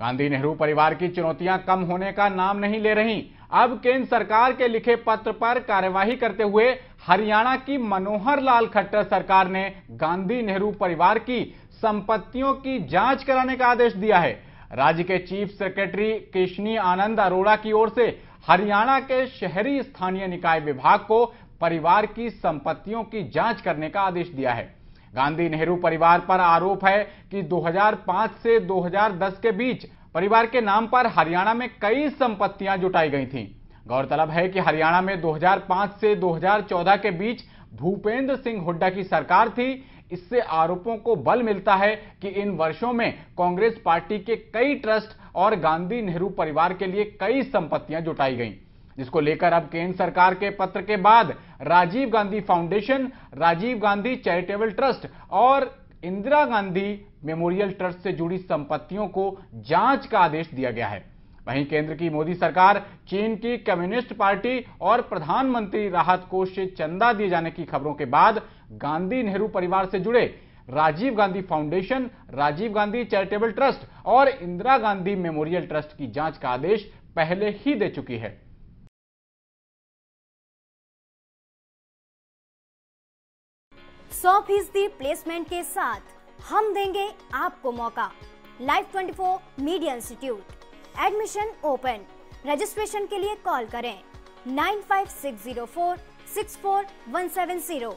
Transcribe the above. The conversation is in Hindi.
गांधी नेहरू परिवार की चुनौतियां कम होने का नाम नहीं ले रही अब केंद्र सरकार के लिखे पत्र पर कार्यवाही करते हुए हरियाणा की मनोहर लाल खट्टर सरकार ने गांधी नेहरू परिवार की संपत्तियों की जांच कराने का आदेश दिया है राज्य के चीफ सेक्रेटरी कृष्णी आनंद अरोड़ा की ओर से हरियाणा के शहरी स्थानीय निकाय विभाग को परिवार की संपत्तियों की जांच करने का आदेश दिया है गांधी नेहरू परिवार पर आरोप है कि 2005 से 2010 के बीच परिवार के नाम पर हरियाणा में कई संपत्तियां जुटाई गई थीं गौरतलब है कि हरियाणा में 2005 से 2014 के बीच भूपेंद्र सिंह हुड्डा की सरकार थी इससे आरोपों को बल मिलता है कि इन वर्षों में कांग्रेस पार्टी के कई ट्रस्ट और गांधी नेहरू परिवार के लिए कई संपत्तियां जुटाई गईं जिसको लेकर अब केंद्र सरकार के पत्र के बाद Rajiv Gandhi foundation Rajiv Gandhi charitable trust और इंदिरा गांधी मेमोरियल ट्रस्ट से जुड़ी संपत्तियों को जांच का आदेश दिया गया है वहीं केंद्र की मोदी सरकार चीन की कम्युनिस्ट पार्टी और प्रधानमंत्री राहत कोष से चंदा दिए जाने की खबरों के बाद गांधी नेहरू परिवार से जुड़े Rajiv Gandhi foundation Rajiv Gandhi charitable trust और इंदिरा गांधी मेमोरियल ट्रस्ट की जांच का आदेश पहले ही दे चुकी है सौ फीसदी प्लेसमेंट के साथ हम देंगे आपको मौका life 24 media institute admission open registration के लिए कॉल करें nine five six zero four six four one seven zero